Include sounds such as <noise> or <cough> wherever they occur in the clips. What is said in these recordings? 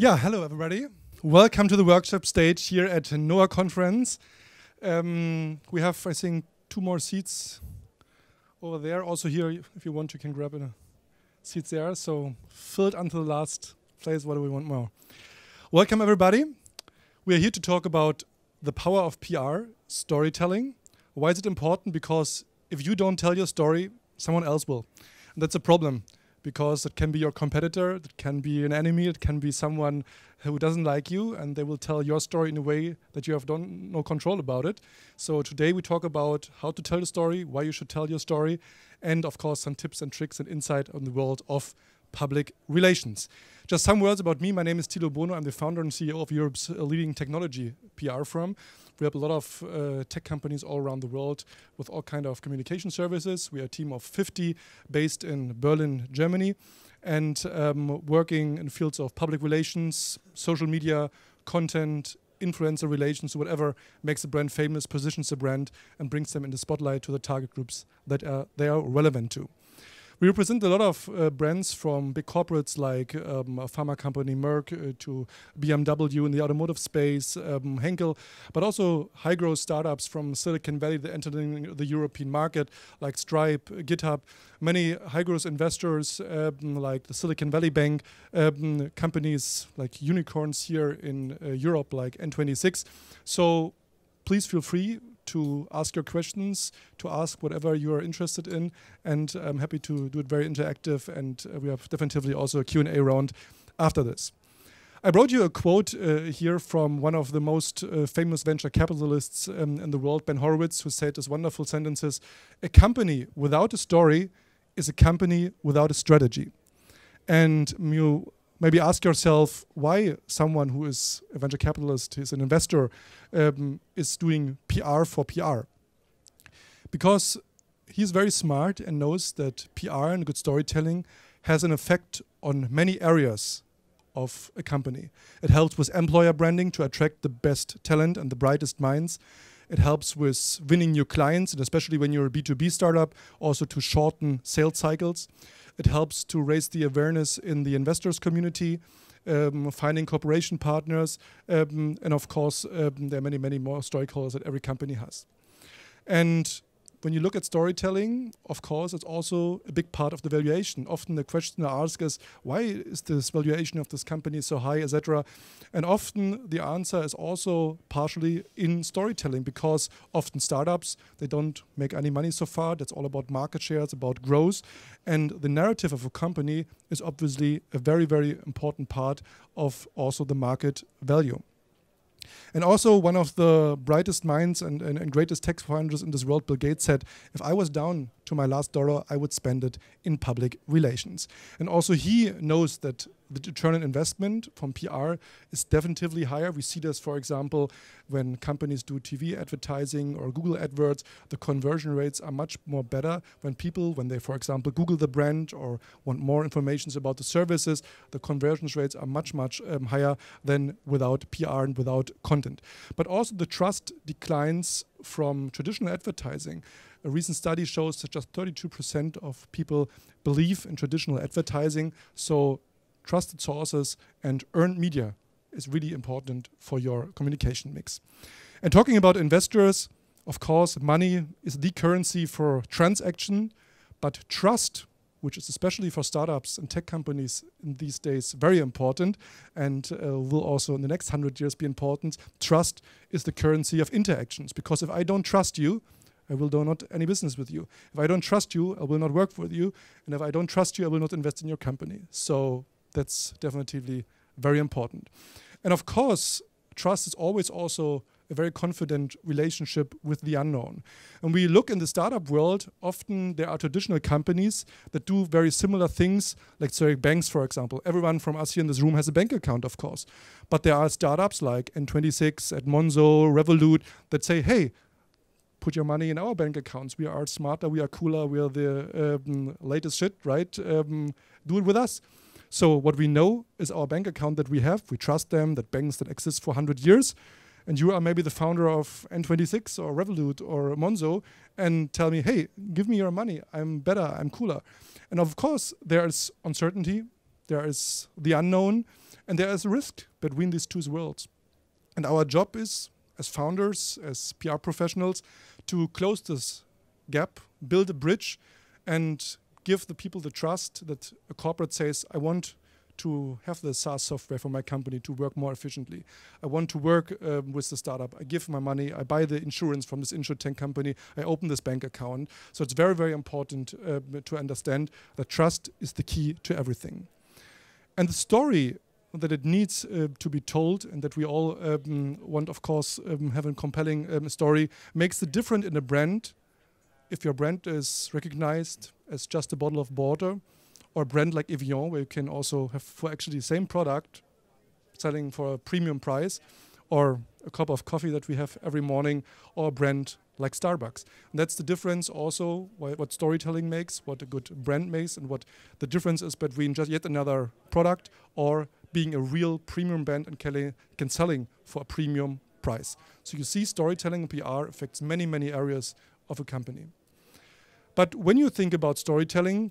Yeah, hello everybody. Welcome to the workshop stage here at NOAA conference. Um, we have, I think, two more seats over there. Also here, if you want, you can grab a seat there. So filled until the last place. What do we want more? Welcome everybody. We are here to talk about the power of PR, storytelling. Why is it important? Because if you don't tell your story, someone else will. And that's a problem because it can be your competitor, it can be an enemy, it can be someone who doesn't like you, and they will tell your story in a way that you have done no control about it. So today we talk about how to tell the story, why you should tell your story, and of course some tips and tricks and insight on the world of public relations. Just some words about me. My name is Tilo Bono. I'm the founder and CEO of Europe's uh, leading technology PR firm. We have a lot of uh, tech companies all around the world with all kind of communication services. We are a team of 50 based in Berlin, Germany, and um, working in fields of public relations, social media, content, influencer relations, whatever makes a brand famous, positions a brand, and brings them in the spotlight to the target groups that uh, they are relevant to we represent a lot of uh, brands from big corporates like um, a pharma company Merck uh, to BMW in the automotive space, um, Henkel, but also high growth startups from Silicon Valley that entering the European market like Stripe, GitHub, many high growth investors um, like the Silicon Valley Bank, um, companies like unicorns here in uh, Europe like N26. So please feel free to ask your questions, to ask whatever you are interested in, and I'm happy to do it very interactive. And uh, we have definitely also a Q&A round after this. I brought you a quote uh, here from one of the most uh, famous venture capitalists um, in the world, Ben Horowitz, who said this wonderful sentences: "A company without a story is a company without a strategy." And you maybe ask yourself why someone who is a venture capitalist, is an investor, um, is doing PR for PR. Because he's very smart and knows that PR and good storytelling has an effect on many areas of a company. It helps with employer branding to attract the best talent and the brightest minds. It helps with winning new clients, and especially when you're a B2B startup, also to shorten sales cycles. It helps to raise the awareness in the investors community, um, finding cooperation partners, um, and of course, um, there are many, many more stakeholders that every company has. And when you look at storytelling, of course, it's also a big part of the valuation. Often the question I ask is, why is this valuation of this company so high, etc. And often the answer is also partially in storytelling because often startups they don't make any money so far. That's all about market share, it's about growth, and the narrative of a company is obviously a very very important part of also the market value. And also, one of the brightest minds and, and, and greatest tech founders in this world, Bill Gates, said, if I was down to my last dollar, I would spend it in public relations. And also he knows that the return on investment from PR is definitively higher. We see this, for example, when companies do TV advertising or Google AdWords, the conversion rates are much more better when people, when they, for example, Google the brand or want more information about the services, the conversion rates are much, much um, higher than without PR and without content. But also the trust declines from traditional advertising. A recent study shows that just 32% of people believe in traditional advertising. So, trusted sources and earned media is really important for your communication mix. And talking about investors, of course, money is the currency for transaction, but trust which is especially for startups and tech companies in these days very important and uh, will also in the next 100 years be important. Trust is the currency of interactions because if I don't trust you, I will do not any business with you. If I don't trust you, I will not work with you. And if I don't trust you, I will not invest in your company. So that's definitely very important. And of course, trust is always also a very confident relationship with the unknown. And we look in the startup world, often there are traditional companies that do very similar things, like Zurich Banks, for example. Everyone from us here in this room has a bank account, of course. But there are startups like N26, at Monzo, Revolut, that say, hey, put your money in our bank accounts. We are smarter, we are cooler, we are the um, latest shit, right? Um, do it with us. So what we know is our bank account that we have. We trust them, that banks that exist for 100 years and you are maybe the founder of N26 or Revolut or Monzo, and tell me, hey, give me your money. I'm better. I'm cooler. And of course, there is uncertainty, there is the unknown, and there is risk between these two worlds. And our job is, as founders, as PR professionals, to close this gap, build a bridge, and give the people the trust that a corporate says, I want to have the SaaS software for my company to work more efficiently. I want to work um, with the startup. I give my money. I buy the insurance from this insurtech company. I open this bank account. So it's very, very important uh, to understand that trust is the key to everything. And the story that it needs uh, to be told and that we all um, want, of course, um, have a compelling um, story makes the difference in a brand. If your brand is recognized as just a bottle of water, or brand like Evian, where you can also have for actually the same product selling for a premium price, or a cup of coffee that we have every morning, or a brand like Starbucks. And that's the difference also what storytelling makes, what a good brand makes, and what the difference is between just yet another product or being a real premium brand and can selling for a premium price. So you see storytelling and PR affects many, many areas of a company. But when you think about storytelling,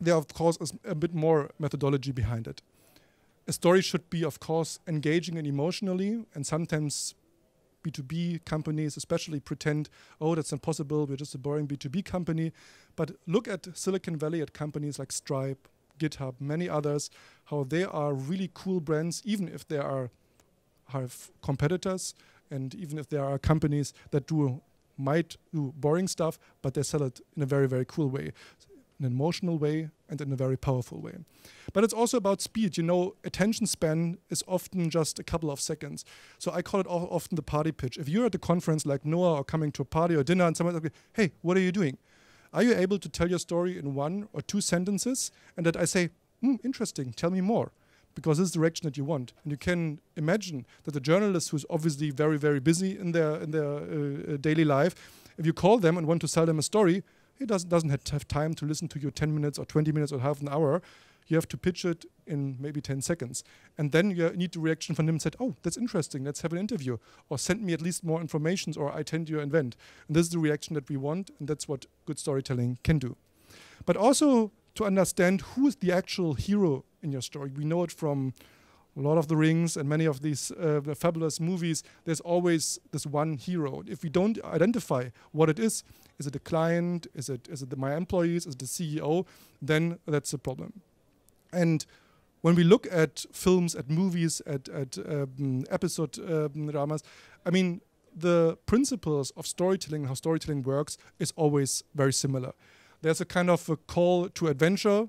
there, of course, is a bit more methodology behind it. A story should be, of course, engaging and emotionally, and sometimes B2B companies especially pretend, oh, that's impossible, we're just a boring B2B company. But look at Silicon Valley, at companies like Stripe, GitHub, many others, how they are really cool brands, even if they are have competitors and even if there are companies that do might do boring stuff, but they sell it in a very, very cool way. So an emotional way and in a very powerful way. But it's also about speed. You know, attention span is often just a couple of seconds. So I call it often the party pitch. If you're at a conference like Noah or coming to a party or dinner and someone's like, hey, what are you doing? Are you able to tell your story in one or two sentences? And that I say, hmm, interesting, tell me more because this is the direction that you want. And you can imagine that the journalist who's obviously very, very busy in their in their uh, uh, daily life, if you call them and want to sell them a story, he doesn't, doesn't have time to listen to you 10 minutes or 20 minutes or half an hour. You have to pitch it in maybe 10 seconds. And then you need the reaction from him and said, oh, that's interesting, let's have an interview. Or send me at least more information or I attend your event. And this is the reaction that we want and that's what good storytelling can do. But also to understand who is the actual hero in your story. We know it from Lord of the Rings and many of these uh, the fabulous movies, there's always this one hero. If we don't identify what it is, is it a client? Is it is it the, my employees? Is it the CEO? Then that's a problem. And when we look at films, at movies, at at um, episode um, dramas, I mean the principles of storytelling, how storytelling works, is always very similar. There's a kind of a call to adventure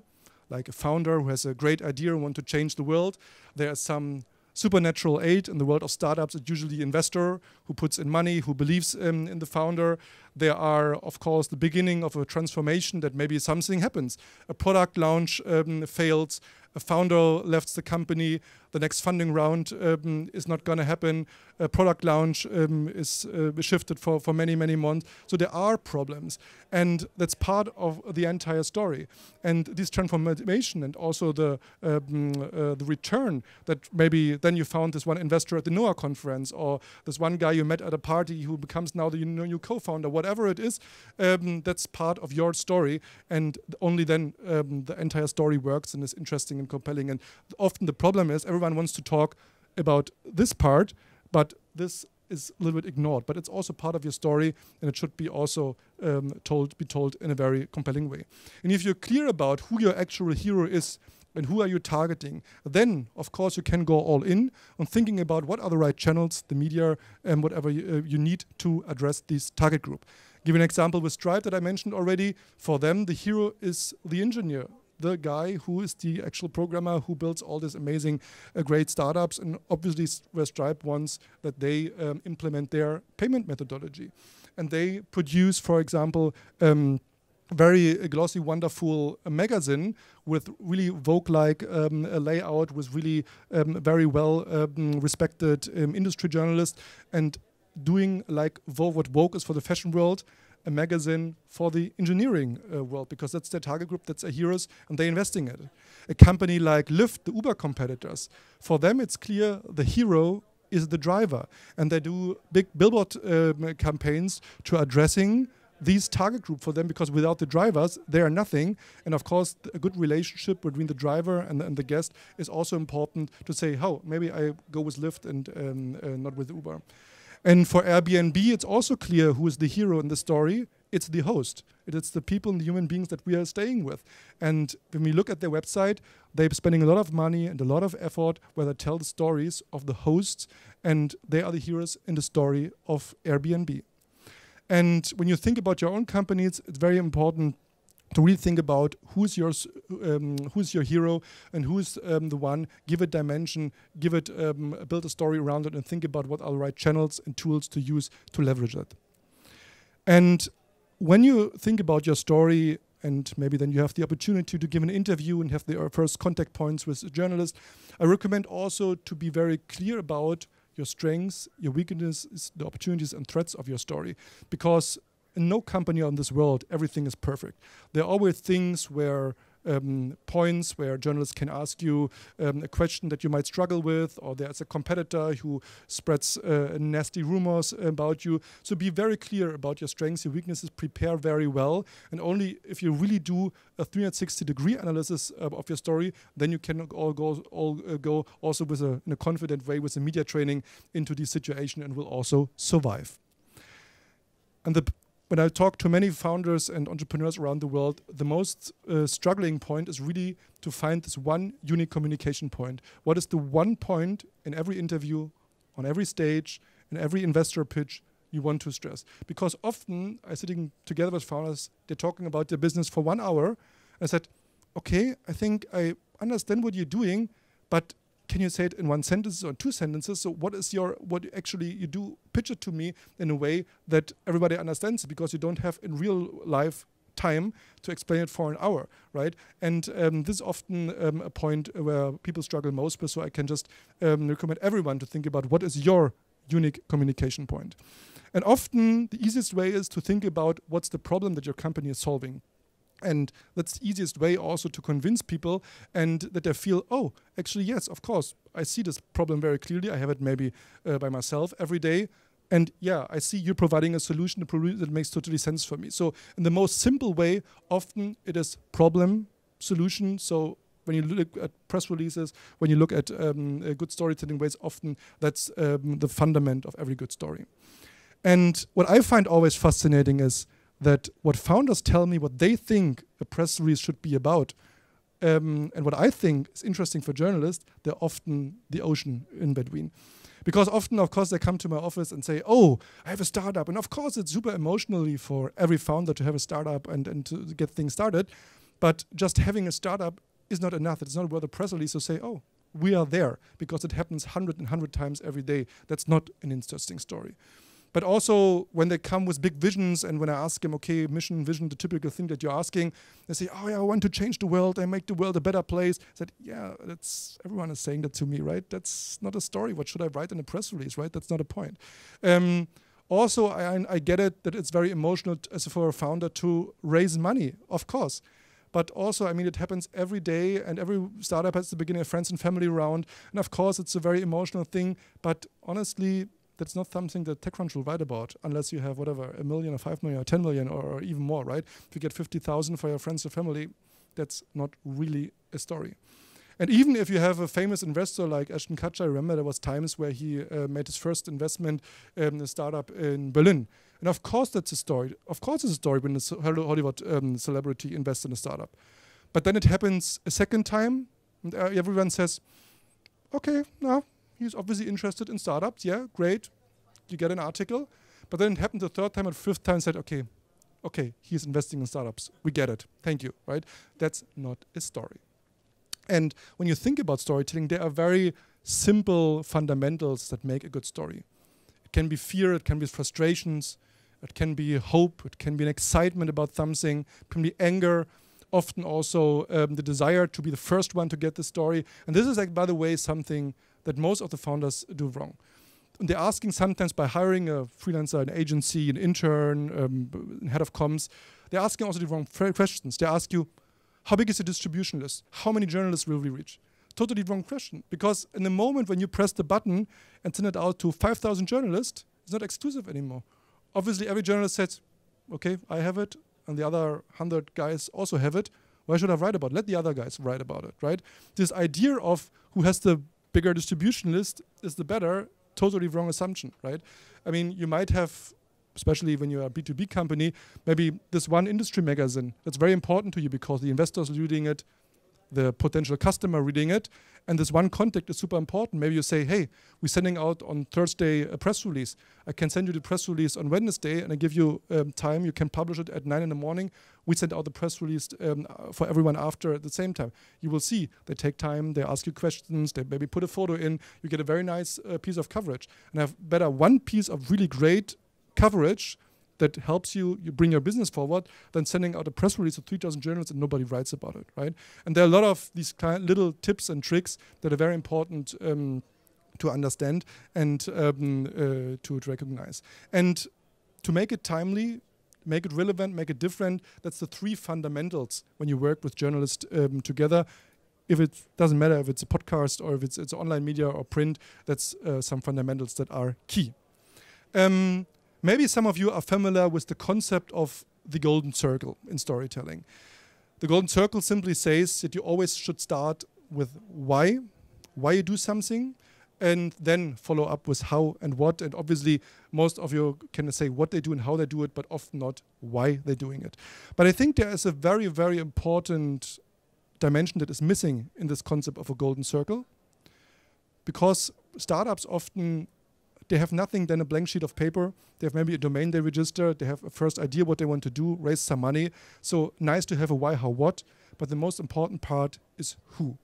like a founder who has a great idea and want to change the world. There is some supernatural aid in the world of startups. It's usually investor who puts in money, who believes in, um, in the founder. There are, of course, the beginning of a transformation that maybe something happens. A product launch um, fails, a founder left the company, the next funding round um, is not going to happen. A product launch um, is uh, shifted for, for many, many months. So there are problems. And that's part of the entire story. And this transformation and also the, um, uh, the return that maybe then you found this one investor at the NOAA conference or this one guy you met at a party who becomes now the new co founder, whatever it is, um, that's part of your story. And only then um, the entire story works and is interesting and compelling. And often the problem is everyone everyone wants to talk about this part, but this is a little bit ignored. But it's also part of your story, and it should be also um, told, be told in a very compelling way. And if you're clear about who your actual hero is and who are you targeting, then of course you can go all in on thinking about what are the right channels, the media, and whatever you, uh, you need to address this target group. Give an example with Stripe that I mentioned already. For them, the hero is the engineer the guy who is the actual programmer who builds all these amazing, uh, great startups. And obviously, where Stripe wants that they um, implement their payment methodology. And they produce, for example, um, very uh, glossy, wonderful uh, magazine with really Vogue-like um, layout, with really um, very well um, respected um, industry journalists, and doing like Vogue what Vogue is for the fashion world, a magazine for the engineering uh, world because that's their target group, that's their heroes, and they're investing in it. A company like Lyft, the Uber competitors, for them it's clear the hero is the driver, and they do big billboard um, campaigns to addressing these target group for them because without the drivers they are nothing and of course a good relationship between the driver and the, and the guest is also important to say oh maybe i go with lyft and um, uh, not with uber and for Airbnb, it's also clear who is the hero in the story. It's the host. It's the people and the human beings that we are staying with. And when we look at their website, they're spending a lot of money and a lot of effort where they tell the stories of the hosts, and they are the heroes in the story of Airbnb. And when you think about your own companies, it's very important to really think about who's your um, who's your hero and who's um, the one. Give it dimension, give it um, build a story around it, and think about what are the right channels and tools to use to leverage that. And when you think about your story, and maybe then you have the opportunity to give an interview and have the uh, first contact points with a journalist, I recommend also to be very clear about your strengths, your weaknesses, the opportunities and threats of your story, because in no company on this world, everything is perfect. There are always things where um, points where journalists can ask you um, a question that you might struggle with, or there's a competitor who spreads uh, nasty rumors about you. So be very clear about your strengths, your weaknesses, prepare very well, and only if you really do a 360 degree analysis uh, of your story, then you can all go, all, uh, go also with a, in a confident way with the media training into the situation and will also survive. And the when I talk to many founders and entrepreneurs around the world, the most uh, struggling point is really to find this one unique communication point. What is the one point in every interview, on every stage, in every investor pitch you want to stress? Because often i sitting together with founders, they're talking about their business for one hour. And I said, okay, I think I understand what you're doing, but can you say it in one sentence or two sentences? So what is your what actually you do pitch it to me in a way that everybody understands because you don't have in real life time to explain it for an hour, right? And um, this is often um, a point where people struggle most So I can just um, recommend everyone to think about what is your unique communication point. And often the easiest way is to think about what's the problem that your company is solving and that's the easiest way also to convince people and that they feel oh actually yes of course i see this problem very clearly i have it maybe uh, by myself every day and yeah i see you're providing a solution that makes totally sense for me so in the most simple way often it is problem solution so when you look at press releases when you look at um, uh, good storytelling ways often that's um, the fundament of every good story and what i find always fascinating is that what founders tell me what they think a press release should be about um, and what I think is interesting for journalists, they're often the ocean in between. Because often, of course, they come to my office and say, Oh, I have a startup. And of course, it's super emotionally for every founder to have a startup and, and to get things started. But just having a startup is not enough. It's not worth a press release to say, Oh, we are there, because it happens 100 and 100 times every day. That's not an interesting story. But also when they come with big visions and when I ask them, okay, mission, vision, the typical thing that you're asking, they say, oh yeah, I want to change the world. I make the world a better place. I said, yeah, that's everyone is saying that to me, right? That's not a story. What should I write in a press release, right? That's not a point. Um, also, I, I get it that it's very emotional as for a founder to raise money, of course but also i mean it happens every day and every startup has the beginning of friends and family around. and of course it's a very emotional thing but honestly that's not something that TechCrunch will write about unless you have whatever a million or five million or ten million or, or even more, right? If you get fifty thousand for your friends or family, that's not really a story. And even if you have a famous investor like Ashton Kutcher, I remember there was times where he uh, made his first investment um, in a startup in Berlin. And of course that's a story. Of course it's a story when a Hollywood um, celebrity invests in a startup. But then it happens a second time and uh, everyone says, okay, no, he's obviously interested in startups. Yeah, great. You get an article. But then it happened the third time and fifth time said, okay, okay, he's investing in startups. We get it. Thank you, right? That's not a story. And when you think about storytelling, there are very simple fundamentals that make a good story. It can be fear, it can be frustrations, it can be hope, it can be an excitement about something, it can be anger, often also um, the desire to be the first one to get the story. And this is, like, by the way, something that most of the founders do wrong. And they're asking sometimes by hiring a freelancer, an agency, an intern, um, head of comms, they're asking also the wrong questions. They ask you, how big is the distribution list? How many journalists will we reach? Totally wrong question. Because in the moment when you press the button and send it out to 5,000 journalists, it's not exclusive anymore. Obviously, every journalist says, okay, I have it, and the other 100 guys also have it. Why should I write about it? Let the other guys write about it, right? This idea of who has the bigger distribution list is the better, totally wrong assumption, right? I mean, you might have, especially when you're a B2B company, maybe this one industry magazine that's very important to you because the investor's reading it, the potential customer reading it. And this one contact is super important. Maybe you say, hey, we're sending out on Thursday a press release. I can send you the press release on Wednesday and I give you um, time. You can publish it at nine in the morning. We send out the press release um, for everyone after at the same time. You will see they take time, they ask you questions, they maybe put a photo in. You get a very nice uh, piece of coverage. And have better one piece of really great coverage that helps you, you bring your business forward than sending out a press release to 3,000 journalists and nobody writes about it, right? And there are a lot of these little tips and tricks that are very important um, to understand and um, uh, to, to recognize. And to make it timely, make it relevant, make it different, that's the three fundamentals when you work with journalists um, together if it doesn't matter if it's a podcast or if it's, it's online media or print, that's uh, some fundamentals that are key. Um, Maybe some of you are familiar with the concept of the golden circle in storytelling. The golden circle simply says that you always should start with why, why you do something, and then follow up with how and what. And obviously, most of you can say what they do and how they do it, but often not why they're doing it. But I think there is a very, very important dimension that is missing in this concept of a golden circle because startups often they have nothing than a blank sheet of paper. They have maybe a domain they register. They have a first idea what they want to do, raise some money. So nice to have a why, how, what. But the most important part is who.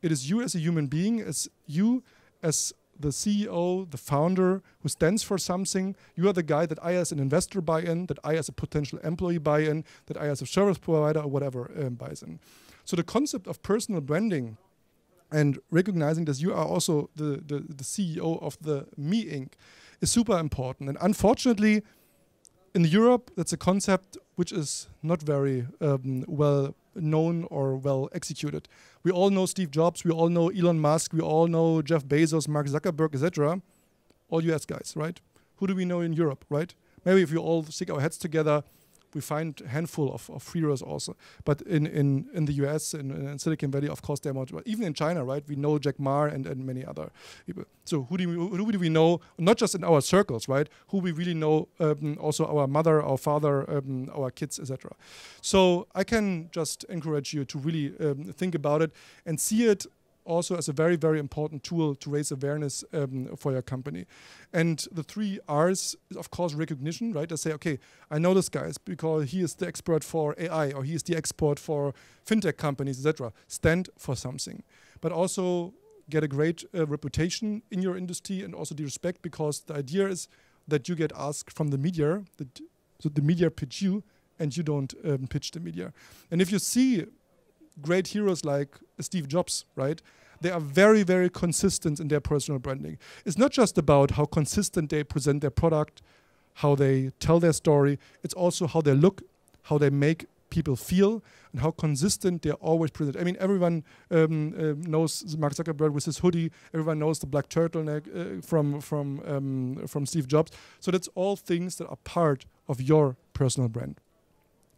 It is you as a human being, as you as the CEO, the founder who stands for something. You are the guy that I, as an investor, buy in, that I, as a potential employee, buy in, that I, as a service provider or whatever, um, buys in. So the concept of personal branding and recognizing that you are also the, the, the CEO of the Me Inc. is super important. And unfortunately, in Europe, that's a concept which is not very um, well known or well executed. We all know Steve Jobs, we all know Elon Musk, we all know Jeff Bezos, Mark Zuckerberg, etc. All US guys, right? Who do we know in Europe, right? Maybe if we all stick our heads together, we find a handful of, of freewares also. But in, in, in the US, in, in Silicon Valley, of course, they're more, even in China, right? We know Jack Ma and, and many other people. So who do, we, who do we know, not just in our circles, right? Who we really know, um, also our mother, our father, um, our kids, etc. So I can just encourage you to really um, think about it and see it also as a very, very important tool to raise awareness um, for your company. And the three R's is of course recognition, right? I say, okay, I know this guy because he is the expert for AI or he is the expert for fintech companies, etc. Stand for something, but also get a great uh, reputation in your industry and also the respect because the idea is that you get asked from the media, that, the media pitch you and you don't um, pitch the media. And if you see great heroes like Steve Jobs, right? They are very, very consistent in their personal branding. It's not just about how consistent they present their product, how they tell their story, it's also how they look, how they make people feel, and how consistent they're always present. I mean, everyone um, uh, knows Mark Zuckerberg with his hoodie, everyone knows the black turtleneck uh, from, from, um, from Steve Jobs. So that's all things that are part of your personal brand.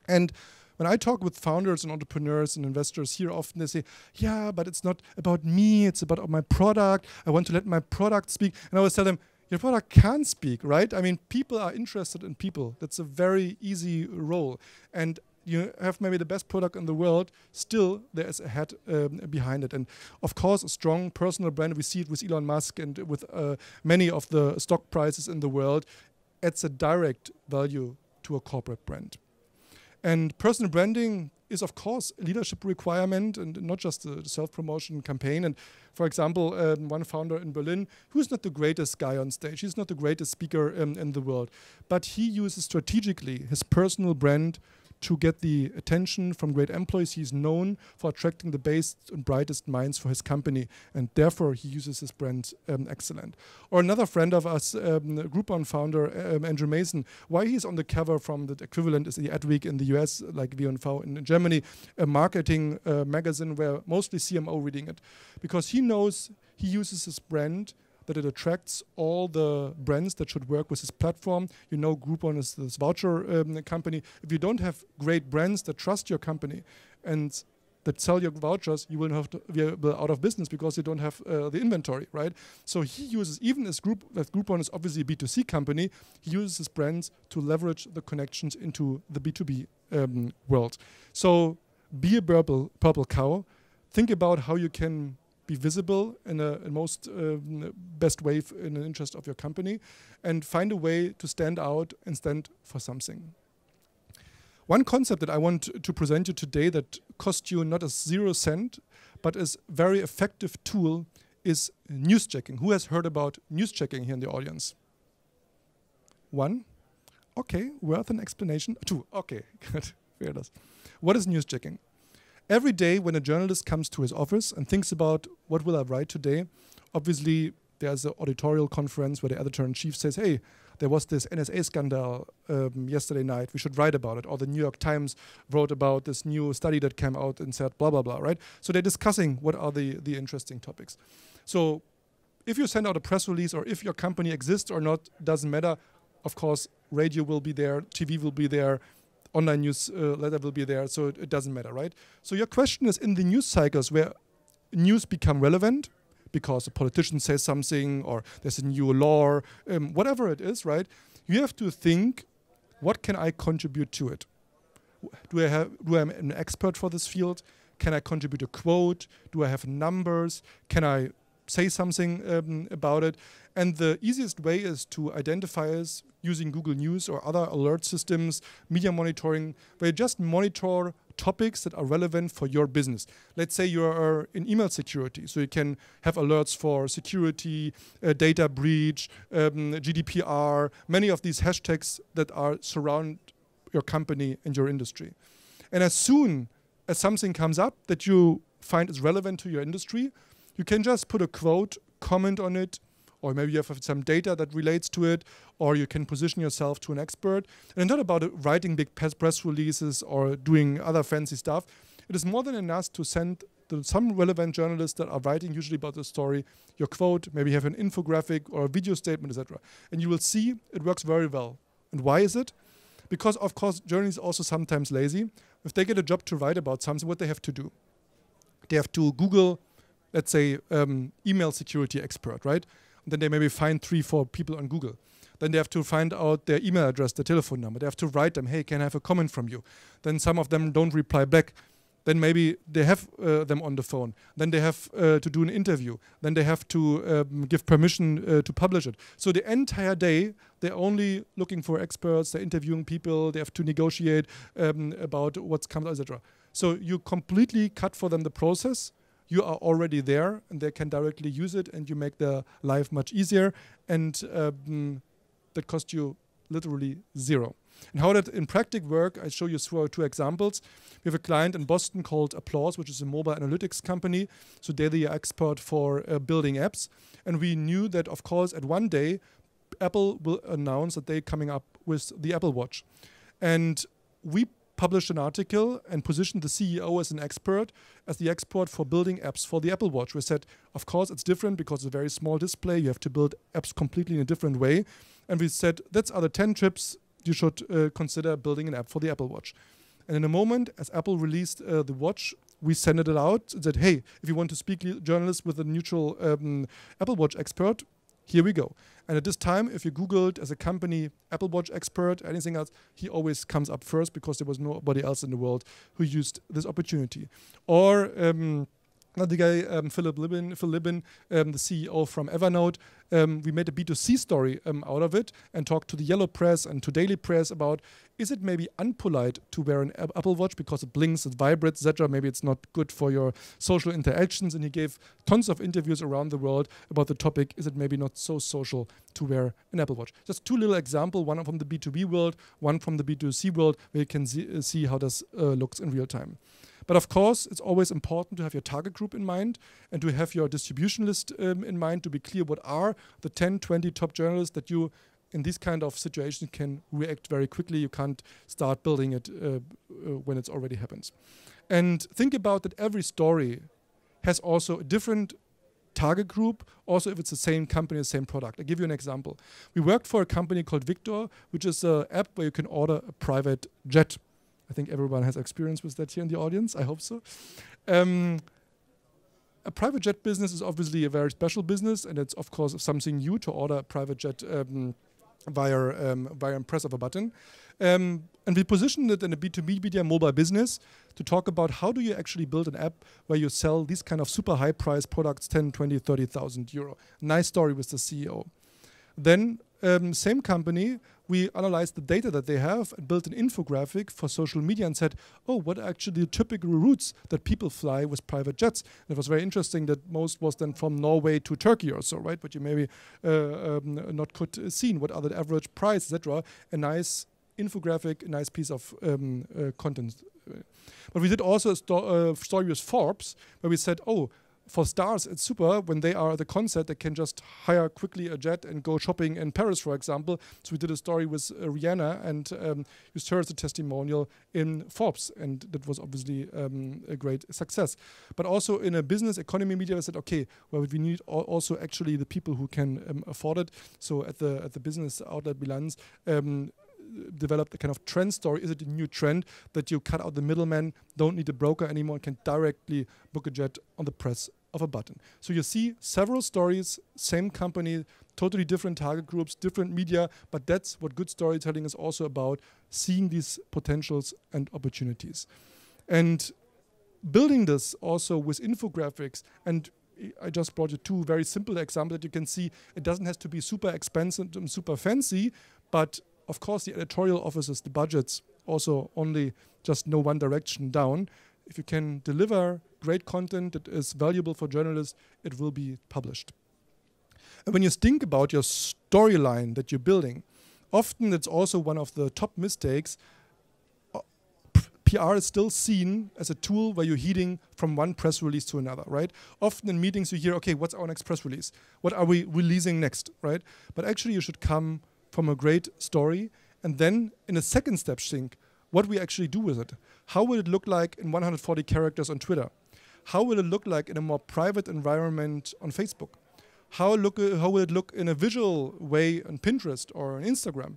And when I talk with founders and entrepreneurs and investors here often, they say, yeah, but it's not about me, it's about my product. I want to let my product speak. And I always tell them, your product can speak, right? I mean, people are interested in people. That's a very easy role. And you have maybe the best product in the world, still there is a head um, behind it. And of course, a strong personal brand, we see it with Elon Musk and with uh, many of the stock prices in the world, adds a direct value to a corporate brand. And personal branding is, of course, a leadership requirement and not just a self promotion campaign. And for example, um, one founder in Berlin, who's not the greatest guy on stage, he's not the greatest speaker um, in the world, but he uses strategically his personal brand to get the attention from great employees. He's known for attracting the best and brightest minds for his company, and therefore he uses his brand um, excellent. Or another friend of us, um, Groupon founder um, Andrew Mason, why he's on the cover from the equivalent is the Adweek in the US, like VNV in Germany, a marketing uh, magazine where mostly CMO reading it, because he knows he uses his brand that it attracts all the brands that should work with this platform. You know, Groupon is this voucher um, company. If you don't have great brands that trust your company and that sell your vouchers, you will have to be out of business because you don't have uh, the inventory, right? So he uses even as group that Groupon is obviously a B2C company. He uses his brands to leverage the connections into the B2B um, world. So be a purple purple cow. Think about how you can be visible in a most um, best way in the interest of your company, and find a way to stand out and stand for something. One concept that I want to present you today that cost you not a zero cent, but is very effective tool is news checking. Who has heard about news checking here in the audience? One. Okay, worth an explanation. Two. Okay, <laughs> good. Fair enough. What is news checking? Every day, when a journalist comes to his office and thinks about what will I write today, obviously there's an editorial conference where the editor in chief says, "Hey, there was this NSA scandal um, yesterday night. We should write about it." Or the New York Times wrote about this new study that came out and said blah blah blah. Right. So they're discussing what are the the interesting topics. So if you send out a press release or if your company exists or not doesn't matter. Of course, radio will be there, TV will be there, online newsletter uh, will be there, so it, it doesn't matter, right? So your question is in the news cycles where news become relevant because a politician says something or there's a new law, um, whatever it is, right? You have to think, what can I contribute to it? Do I have? Do I am an expert for this field? Can I contribute a quote? Do I have numbers? Can I say something um, about it. And the easiest way is to identify us using Google News or other alert systems, media monitoring, where you just monitor topics that are relevant for your business. Let's say you are in email security, so you can have alerts for security, uh, data breach, um, GDPR, many of these hashtags that are surround your company and your industry. And as soon as something comes up that you find is relevant to your industry, you can just put a quote, comment on it, or maybe you have some data that relates to it, or you can position yourself to an expert. And it's not about uh, writing big press releases or doing other fancy stuff. It is more than enough to send the, some relevant journalists that are writing usually about the story your quote, maybe have an infographic or a video statement, etc. And you will see it works very well. And why is it? Because of course journalists also sometimes lazy. If they get a job to write about something, what they have to do? They have to Google let's say, um, email security expert, right? And then they maybe find three, four people on Google. Then they have to find out their email address, their telephone number. They have to write them, hey, can I have a comment from you? Then some of them don't reply back. Then maybe they have uh, them on the phone. Then they have uh, to do an interview. Then they have to um, give permission uh, to publish it. So the entire day, they're only looking for experts. They're interviewing people. They have to negotiate um, about what's coming, etc. So you completely cut for them the process you are already there and they can directly use it and you make their life much easier and um, that cost you literally zero. And how that in practice work, I show you through two examples. We have a client in Boston called Applause, which is a mobile analytics company. So they're expert for uh, building apps. And we knew that, of course, at one day, Apple will announce that they're coming up with the Apple Watch. And we published an article and positioned the CEO as an expert, as the expert for building apps for the Apple Watch. We said, of course, it's different because it's a very small display. You have to build apps completely in a different way. And we said, that's other 10 tips you should uh, consider building an app for the Apple Watch. And in a moment, as Apple released uh, the watch, we sent it out and said, hey, if you want to speak journalists with a neutral um, Apple Watch expert, here we go. And at this time, if you Googled as a company Apple Watch expert, anything else, he always comes up first because there was nobody else in the world who used this opportunity. Or um, another guy, um, Philip Libin, Phil Libin um, the CEO from Evernote, um, we made a B2C story um, out of it and talked to the Yellow Press and to Daily Press about is it maybe unpolite to wear an Apple Watch because it blinks, it vibrates, etc. Maybe it's not good for your social interactions. And he gave tons of interviews around the world about the topic is it maybe not so social to wear an Apple Watch? Just two little examples, one from the B2B world, one from the B2C world, where you can see, uh, see how this uh, looks in real time. But of course, it's always important to have your target group in mind and to have your distribution list um, in mind to be clear what are the 10, 20 top journalists that you in this kind of situation, can react very quickly. You can't start building it uh, uh, when it's already happens. And think about that every story has also a different target group, also if it's the same company, the same product. I'll give you an example. We worked for a company called Victor, which is an app where you can order a private jet. I think everyone has experience with that here in the audience. I hope so. Um, a private jet business is obviously a very special business, and it's of course something new to order a private jet um, via um, via press of a button. Um, and we positioned it in a B2B media mobile business to talk about how do you actually build an app where you sell these kind of super high price products 10, 20, 30,000 euro. Nice story with the CEO. Then um, same company, we analyzed the data that they have and built an infographic for social media and said, oh, what are actually the typical routes that people fly with private jets? And it was very interesting that most was then from Norway to Turkey or so, right? But you maybe uh, um, not could uh, seen what are the average price, etc. A nice infographic, a nice piece of um, uh, content. But we did also a sto uh, story with Forbes where we said, oh, for stars, it's super when they are at the concert, they can just hire quickly a jet and go shopping in Paris, for example. So we did a story with uh, Rihanna and um, used her as a testimonial in Forbes, and that was obviously um, a great success. But also in a business economy media, I said, okay, well, we need al also actually the people who can um, afford it. So at the at the business outlet Bilanz, um, developed a kind of trend story. Is it a new trend that you cut out the middleman, don't need a broker anymore, and can directly book a jet on the press of a button. So you see several stories, same company, totally different target groups, different media, but that's what good storytelling is also about seeing these potentials and opportunities. And building this also with infographics and I just brought you two very simple examples that you can see. It doesn't have to be super expensive and super fancy, but of course the editorial offices, the budgets also only just no one direction down if you can deliver great content that is valuable for journalists, it will be published. And when you think about your storyline that you're building, often it's also one of the top mistakes. Uh, PR is still seen as a tool where you're heading from one press release to another, right? Often in meetings you hear, okay, what's our next press release? What are we releasing next, right? But actually you should come from a great story and then in a second step think, what we actually do with it. How will it look like in 140 characters on Twitter? How will it look like in a more private environment on Facebook? How, look, uh, how will it look in a visual way on Pinterest or on Instagram?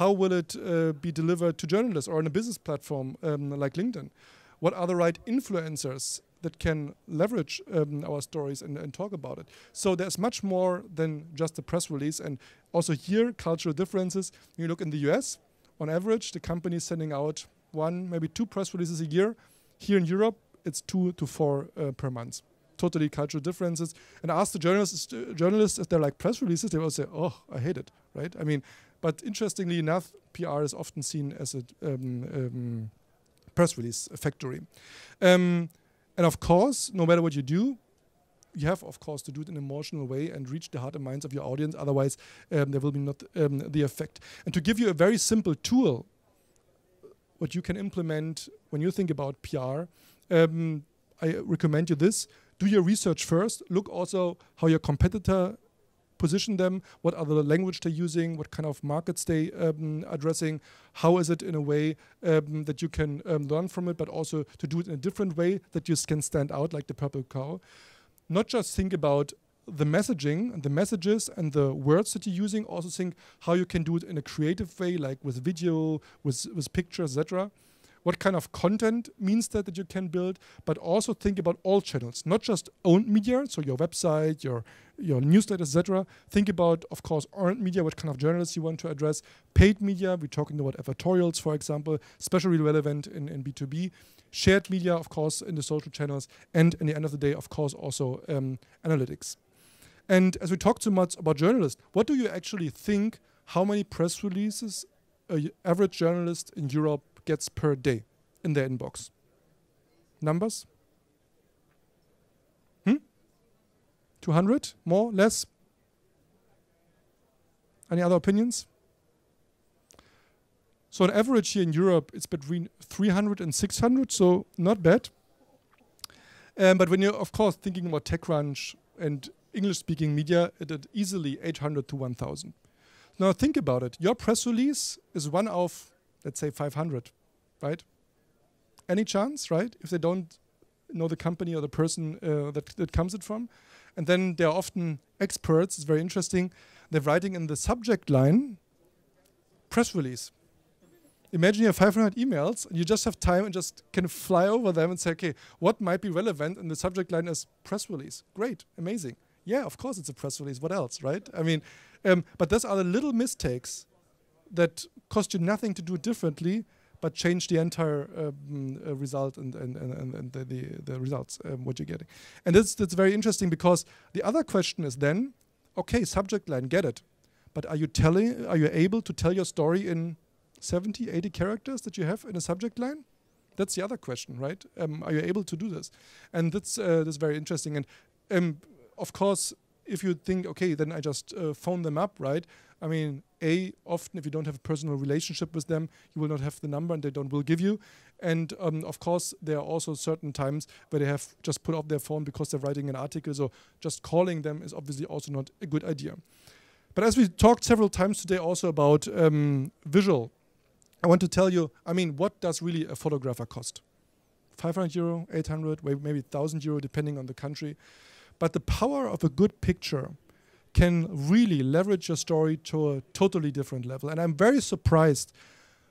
How will it uh, be delivered to journalists or on a business platform um, like LinkedIn? What are the right influencers that can leverage um, our stories and, and, talk about it. So there's much more than just a press release. And also here, cultural differences. You look in the US, on average, the company is sending out one, maybe two press releases a year. Here in Europe, it's two to four uh, per month. Totally cultural differences. And I the journalists, uh, journalists if they're like press releases, they will say, oh, I hate it, right? I mean, but interestingly enough, PR is often seen as a um, um, press release factory. Um, and of course, no matter what you do, you have, of course, to do it in an emotional way and reach the heart and minds of your audience. Otherwise, um, there will be not um, the effect. And to give you a very simple tool, what you can implement when you think about PR, um, I recommend you this. Do your research first. Look also how your competitor position them, what other language they're using, what kind of markets they um, addressing, how is it in a way um, that you can um, learn from it, but also to do it in a different way that you can stand out like the purple cow not just think about the messaging the messages and the words that you're using also think how you can do it in a creative way like with video with with pictures etc what kind of content means that that you can build, but also think about all channels, not just owned media, so your website, your your newsletter, etc. Think about, of course, earned media, what kind of journalists you want to address, paid media, we're talking about editorials, for example, especially relevant in, in B2B, shared media, of course, in the social channels, and in the end of the day, of course, also um, analytics. And as we talk so much about journalists, what do you actually think? How many press releases a average journalist in Europe gets per day in their inbox. Numbers? Hmm? 200? More? Less? Any other opinions? So on average here in Europe, it's between 300 and 600, so not bad. Um, but when you're, of course, thinking about TechCrunch and English-speaking media, it is easily 800 to 1,000. Now think about it. Your press release is one of, let's say, 500 right? Any chance, right? If they don't know the company or the person uh, that, that comes it from. And then they're often experts, it's very interesting. They're writing in the subject line press release. Imagine you have 500 emails and you just have time and just can fly over them and say, okay, what might be relevant? And the subject line is press release. Great, amazing. Yeah, of course it's a press release. What else, right? I mean, um, but those are the little mistakes that cost you nothing to do differently but change the entire um, uh, result and, and, and, and the, the, the results, um, what you're getting. And that's, that's very interesting because the other question is then, okay, subject line, get it. But are you telling, are you able to tell your story in 70, 80 characters that you have in a subject line? That's the other question, right? Um, are you able to do this? And that's, uh, that's very interesting. And um, of course, if you think, okay, then I just uh, phone them up, right? I mean, a, often if you don't have a personal relationship with them, you will not have the number and they don't will give you. And um, of course, there are also certain times where they have just put off their phone because they're writing an article. So just calling them is obviously also not a good idea. But as we talked several times today also about um, visual, I want to tell you, I mean, what does really a photographer cost? 500 euro, 800, maybe 1000 euro, depending on the country. But the power of a good picture can really leverage your story to a totally different level. And I'm very surprised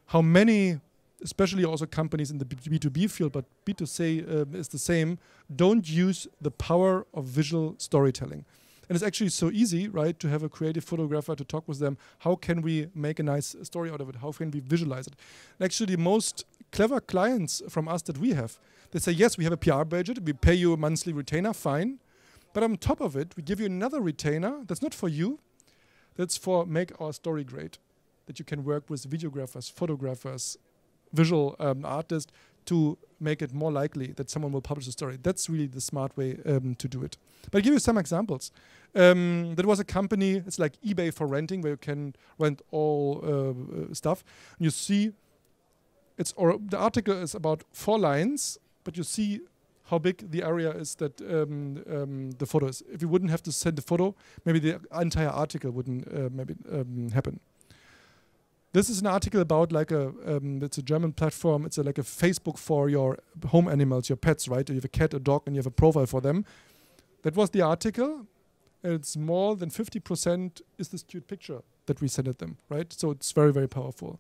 how many, especially also companies in the B2B field, but B2C uh, um, is the same, don't use the power of visual storytelling. And it's actually so easy, right, to have a creative photographer to talk with them. How can we make a nice story out of it? How can we visualize it? And actually, most clever clients from us that we have, they say, yes, we have a PR budget, we pay you a monthly retainer, fine but on top of it, we give you another retainer that's not for you, that's for make our story great, that you can work with videographers, photographers, visual um, artists to make it more likely that someone will publish a story. That's really the smart way um, to do it. But I'll give you some examples. Um, there was a company, it's like eBay for renting, where you can rent all uh, stuff. And you see, it's or the article is about four lines, but you see how big the area is that um, um, the photo is. If you wouldn't have to send the photo, maybe the entire article wouldn't uh, maybe um, happen. This is an article about like a um, it's a German platform. It's a, like a Facebook for your home animals, your pets, right? You have a cat, a dog, and you have a profile for them. That was the article. And it's more than 50% is this cute picture that we sent at them, right? So it's very, very powerful.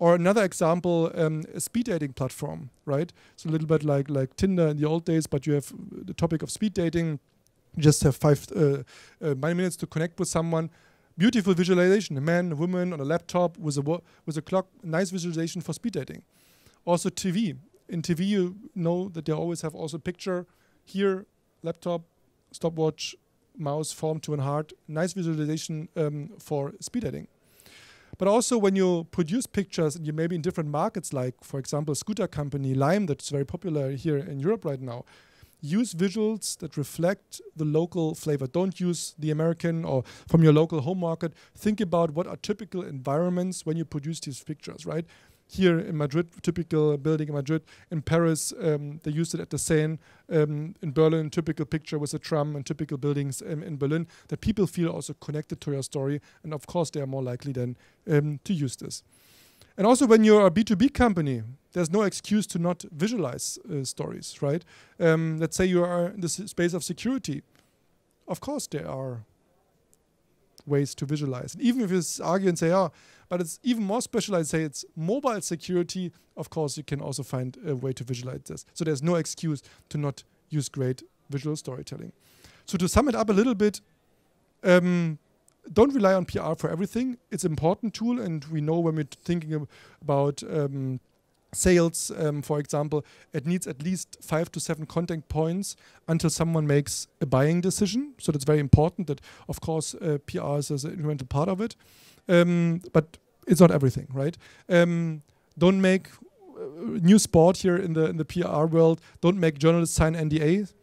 Or another example, um, a speed dating platform, right? It's a little bit like like Tinder in the old days, but you have the topic of speed dating. You just have five uh, uh, nine minutes to connect with someone. Beautiful visualization: a man, a woman on a laptop with a with a clock. Nice visualization for speed dating. Also TV. In TV, you know that they always have also picture here, laptop, stopwatch, mouse, form to and heart. Nice visualization um, for speed dating. But also when you produce pictures and you maybe in different markets, like for example, scooter company Lime, that's very popular here in Europe right now, use visuals that reflect the local flavor. Don't use the American or from your local home market. Think about what are typical environments when you produce these pictures, right? here in Madrid, typical building in Madrid. In Paris, um, they used it at the Seine. Um, in Berlin, typical picture with a tram and typical buildings um, in Berlin. That people feel also connected to your story, and of course, they are more likely then um, to use this. And also, when you're a B2B company, there's no excuse to not visualize uh, stories, right? Um, let's say you are in the space of security. Of course, there are ways to visualize. And even if you argue and say, oh, but it's even more specialized. Say it's mobile security. Of course, you can also find a way to visualize this. So there's no excuse to not use great visual storytelling. So to sum it up a little bit, um, don't rely on PR for everything. It's an important tool, and we know when we're thinking about um, sales, um, for example, it needs at least five to seven contact points until someone makes a buying decision. So that's very important. That of course uh, PR is an incremental part of it. Um, but it's not everything, right? Um, don't make uh, new sport here in the in the PR world. Don't make journalists sign NDAs.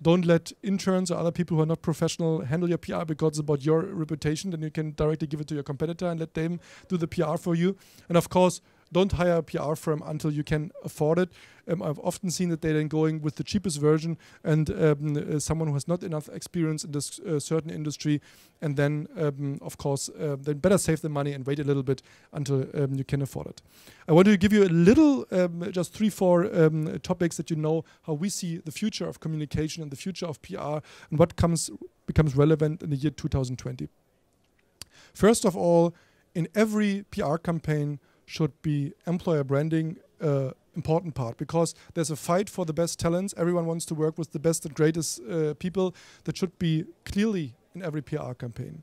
Don't let interns or other people who are not professional handle your PR because it's about your reputation. Then you can directly give it to your competitor and let them do the PR for you. And of course, don't hire a PR firm until you can afford it. Um, I've often seen that they're then going with the cheapest version and um, uh, someone who has not enough experience in this uh, certain industry, and then, um, of course, uh, then better save the money and wait a little bit until um, you can afford it. I want to give you a little, um, just three, four um, topics that you know how we see the future of communication and the future of PR and what comes becomes relevant in the year 2020. First of all, in every PR campaign, should be employer branding uh, important part because there's a fight for the best talents. Everyone wants to work with the best and greatest uh, people. That should be clearly in every PR campaign.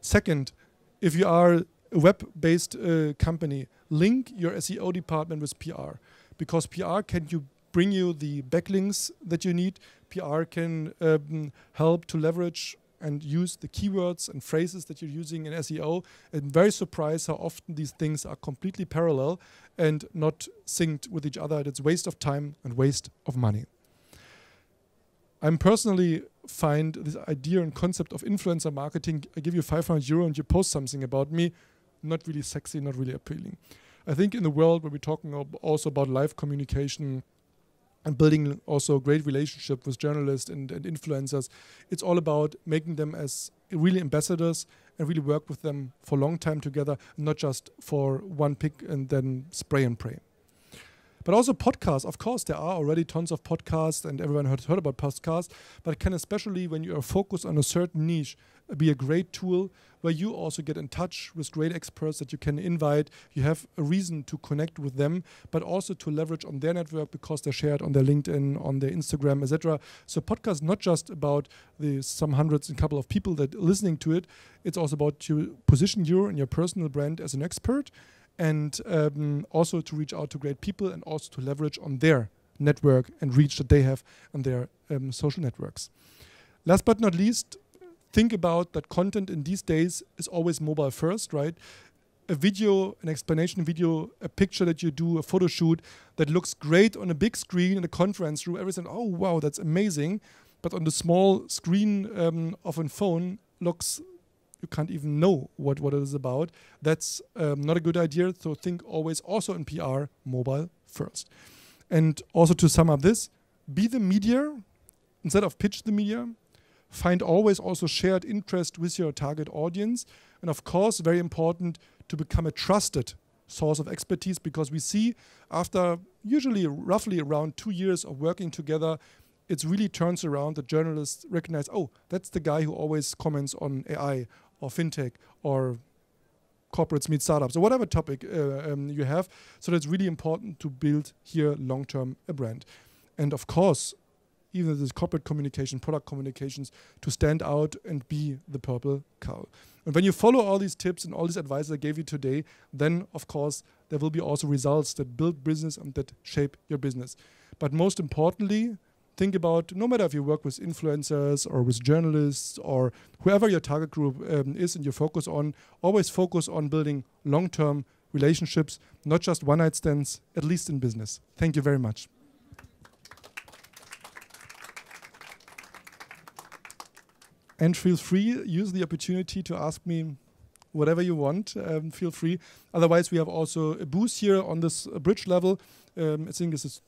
Second, if you are a web-based uh, company, link your SEO department with PR because PR can you bring you the backlinks that you need. PR can um, help to leverage and use the keywords and phrases that you're using in SEO. And very surprised how often these things are completely parallel and not synced with each other. it's waste of time and waste of money. I'm personally find this idea and concept of influencer marketing. I give you 500 euro and you post something about me. Not really sexy, not really appealing. I think in the world where we're talking also about live communication, and building also a great relationship with journalists and, and influencers. It's all about making them as really ambassadors and really work with them for a long time together, not just for one pick and then spray and pray. But also podcasts, of course, there are already tons of podcasts and everyone has heard about podcasts, but can especially when you are focused on a certain niche, be a great tool where you also get in touch with great experts that you can invite. You have a reason to connect with them, but also to leverage on their network because they're shared on their LinkedIn, on their Instagram, etc. So podcast not just about the some hundreds and couple of people that listening to it. It's also about to position you and your personal brand as an expert and um, also to reach out to great people and also to leverage on their network and reach that they have on their um, social networks. Last but not least, think about that content in these days is always mobile first, right? A video, an explanation video, a picture that you do, a photo shoot that looks great on a big screen in a conference room, everything, oh wow, that's amazing. But on the small screen um, of a phone looks you can't even know what, what it is about. That's um, not a good idea. So think always also in PR, mobile first. And also to sum up this, be the media instead of pitch the media. Find always also shared interest with your target audience. And of course, very important to become a trusted source of expertise because we see after usually roughly around two years of working together, it really turns around. The journalists recognize, oh, that's the guy who always comments on AI or fintech or corporates meet startups or whatever topic uh, um, you have. So that's really important to build here long term a brand. And of course, even this corporate communication, product communications, to stand out and be the purple cow. And when you follow all these tips and all these advice I gave you today, then of course there will be also results that build business and that shape your business. But most importantly, think about no matter if you work with influencers or with journalists or whoever your target group um, is and you focus on, always focus on building long term relationships, not just one night stands, at least in business. Thank you very much. And feel free, use the opportunity to ask me whatever you want. Um, feel free. Otherwise, we have also a booth here on this uh, bridge level. Um, I think this is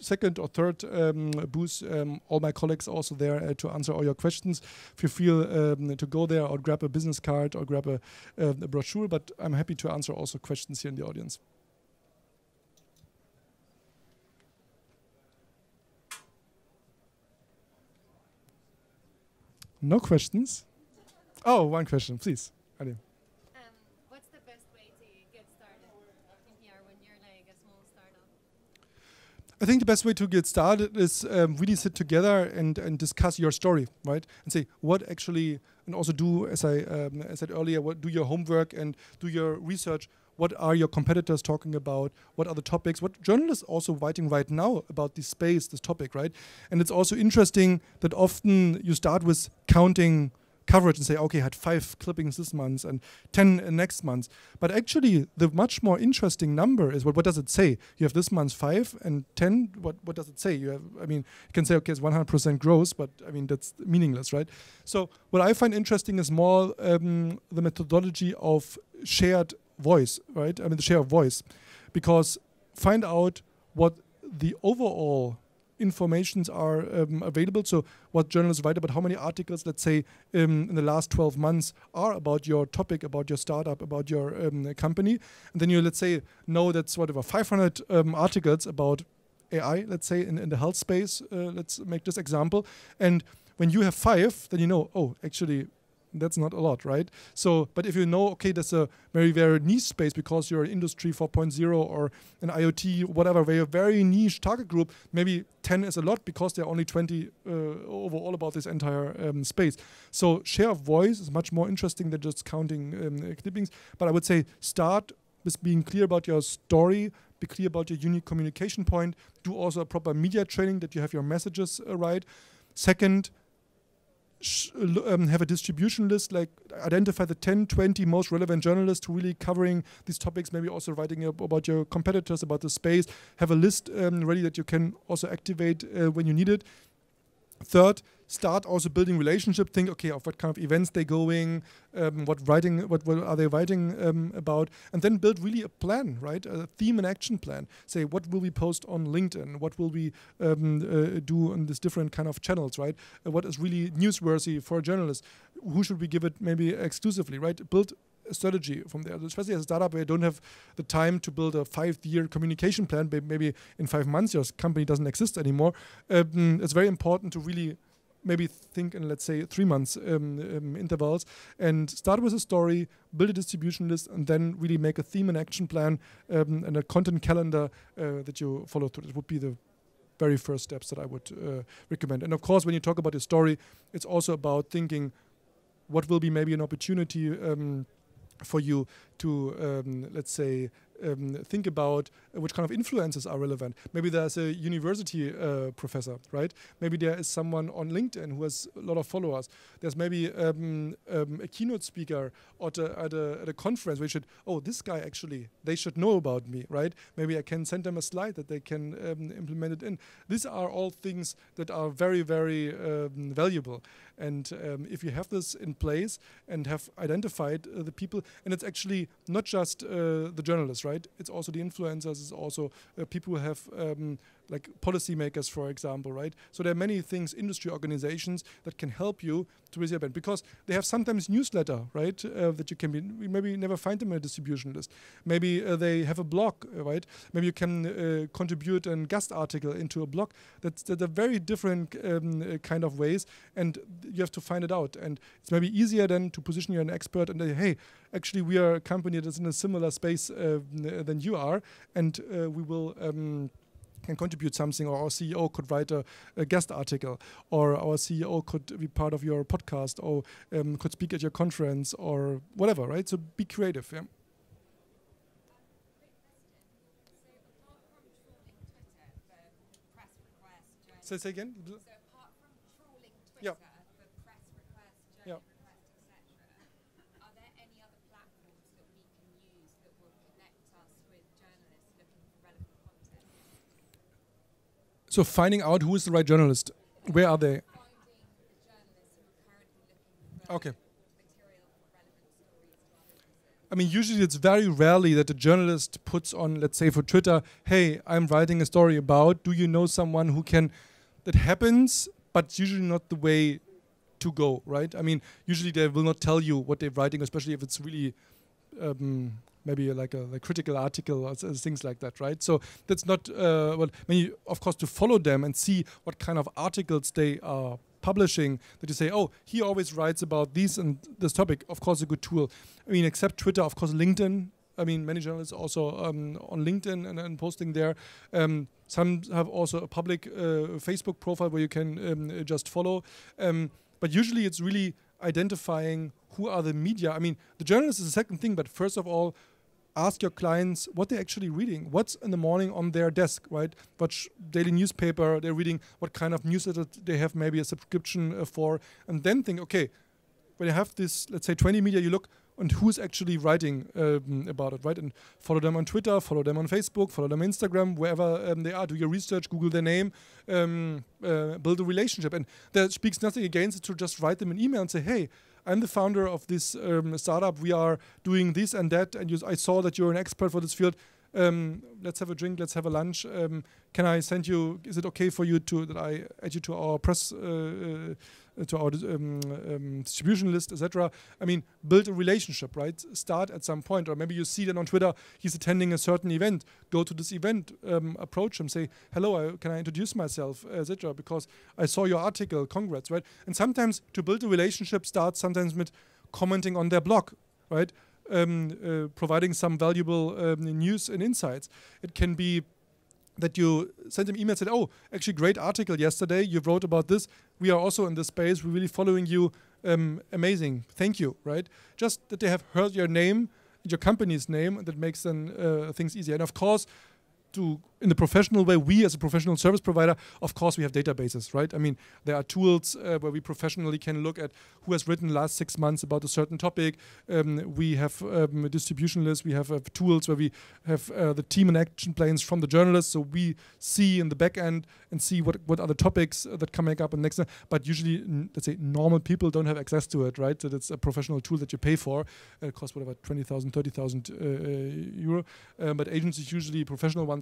second or third um, booth. Um, all my colleagues also there uh, to answer all your questions. If you feel um, to go there or grab a business card or grab a, um, a, brochure, but I'm happy to answer also questions here in the audience. No questions? Oh, one question, please. I think the best way to get started is um, really sit together and, and discuss your story, right? And say what actually, and also do, as I, um, I said earlier, what, do your homework and do your research. What are your competitors talking about? What are the topics? What journalists also writing right now about this space, this topic, right? And it's also interesting that often you start with counting coverage and say, okay, I had five clippings this month and 10 next month. But actually, the much more interesting number is what, what does it say? You have this month five and 10. What, what does it say? You have, I mean, you can say, okay, it's 100% growth, but I mean, that's meaningless, right? So, what I find interesting is more um, the methodology of shared voice, right? I mean, the share of voice, because find out what the overall informations are um, available. So what journalists write about, how many articles, let's say, um, in the last 12 months are about your topic, about your startup, about your um, company. And then you, let's say, know that's whatever, 500 um, articles about AI, let's say, in, in the health space. Uh, let's make this example. And when you have five, then you know, oh, actually, that's not a lot, right? So, but if you know, okay, that's a very, very niche space because you're an industry 4.0 or an IoT, whatever, where you're very niche target group, maybe 10 is a lot because there are only 20 uh, overall about this entire um, space. So, share of voice is much more interesting than just counting um, clippings. But I would say start with being clear about your story, be clear about your unique communication point, do also a proper media training that you have your messages uh, right. Second, um, have a distribution list, like identify the 10, 20 most relevant journalists who really covering these topics, maybe also writing about your competitors, about the space, have a list um, ready that you can also activate uh, when you need it. Third, start also building relationship. Think, okay, of what kind of events they're going, um, what writing, what, what are they writing um, about, and then build really a plan, right? A theme and action plan. Say, what will we post on LinkedIn? What will we um, uh, do on these different kind of channels, right? Uh, what is really newsworthy for journalists? Who should we give it maybe exclusively, right? Build a strategy from there. Especially as a startup, where you don't have the time to build a five-year communication plan. Maybe in five months, your company doesn't exist anymore. Um, it's very important to really maybe think in let's say three months um, um, intervals and start with a story build a distribution list and then really make a theme and action plan um, and a content calendar uh, that you follow through it would be the very first steps that i would uh, recommend and of course when you talk about your story it's also about thinking what will be maybe an opportunity um, for you to um, let's say um, think about which kind of influences are relevant. Maybe there's a university uh, professor, right? Maybe there is someone on LinkedIn who has a lot of followers. There's maybe um, um, a keynote speaker at a, at a, at a conference where you should, oh, this guy actually, they should know about me, right? Maybe I can send them a slide that they can um, implement it in. These are all things that are very, very um, valuable. And um, if you have this in place and have identified uh, the people, and it's actually not just uh, the journalists, right? right? It's also the influencers, it's also uh, people who have um, like policymakers, for example, right? So there are many things, industry organizations that can help you to raise your brand because they have sometimes newsletter, right? Uh, that you can be maybe never find them in a distribution list. Maybe uh, they have a blog, uh, right? Maybe you can uh, contribute a guest article into a blog. That's that's a very different um, uh, kind of ways, and you have to find it out. And it's maybe easier then to position you an expert and say, hey, actually we are a company that's in a similar space uh, than you are, and we will. Um, can contribute something, or our CEO could write a, a guest article, or our CEO could be part of your podcast, or um, could speak at your conference, or whatever, right? So be creative. Yeah? say again. So yeah. So finding out who is the right journalist. Where are they? Okay. I mean, usually it's very rarely that a journalist puts on, let's say, for Twitter, "Hey, I'm writing a story about. Do you know someone who can?" That happens, but usually not the way to go, right? I mean, usually they will not tell you what they're writing, especially if it's really um, maybe like a, a critical article or uh, things like that, right? So that's not uh, well. I mean, of course, to follow them and see what kind of articles they are publishing that you say, oh, he always writes about these and this topic. Of course, a good tool. I mean, except Twitter, of course, LinkedIn. I mean, many journalists also um, on LinkedIn and, and posting there. Um, some have also a public uh, Facebook profile where you can um, just follow. Um, but usually, it's really identifying who are the media. I mean, the journalist is the second thing, but first of all, ask your clients what they're actually reading, what's in the morning on their desk, right? What daily newspaper they're reading, what kind of newsletter they have, maybe a subscription uh, for, and then think, okay, when you have this, let's say 20 media, you look and who's actually writing um, about it, right? And follow them on Twitter, follow them on Facebook, follow them on Instagram, wherever um, they are. Do your research, Google their name, um, uh, build a relationship. And that speaks nothing against it to just write them an email and say, hey, I'm the founder of this um, startup. We are doing this and that, and you, I saw that you're an expert for this field. Um, let's have a drink. Let's have a lunch. Um, can I send you? Is it okay for you to that I add you to our press uh, uh to our um, um, distribution list, etc. I mean, build a relationship, right? Start at some point, or maybe you see that on Twitter he's attending a certain event. Go to this event, um, approach him, say, "Hello, I, can I introduce myself, etc." Because I saw your article. Congrats, right? And sometimes to build a relationship starts sometimes with commenting on their blog, right? Um, uh, providing some valuable um, news and insights. It can be that you send them email said, oh, actually great article yesterday. You wrote about this. We are also in this space. We're really following you. Um, amazing. Thank you. Right. Just that they have heard your name, your company's name, that makes uh, things easier. And of course, to in the professional way we as a professional service provider of course we have databases right i mean there are tools uh, where we professionally can look at who has written last six months about a certain topic um, we have um, a distribution list we have uh, tools where we have uh, the team and action plans from the journalists so we see in the back end and see what what are the topics uh, that come up and next but usually let's say normal people don't have access to it right so that's a professional tool that you pay for uh, it costs whatever 20000 30000 uh, euro but agencies usually professional ones